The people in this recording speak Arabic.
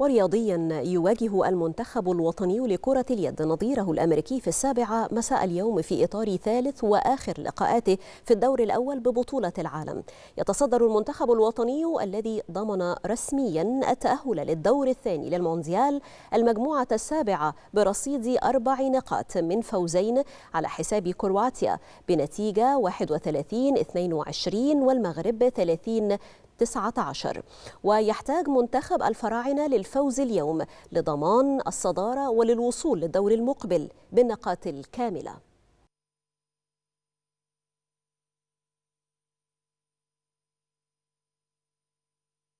ورياضيا يواجه المنتخب الوطني لكرة اليد نظيره الأمريكي في السابعة مساء اليوم في إطار ثالث وآخر لقاءاته في الدور الأول ببطولة العالم يتصدر المنتخب الوطني الذي ضمن رسميا التأهل للدور الثاني للمونديال المجموعة السابعة برصيد أربع نقاط من فوزين على حساب كرواتيا بنتيجة 31 22 والمغرب 30 19 ويحتاج منتخب الفراعنة للفوز اليوم لضمان الصدارة وللوصول للدور المقبل بالنقاط الكاملة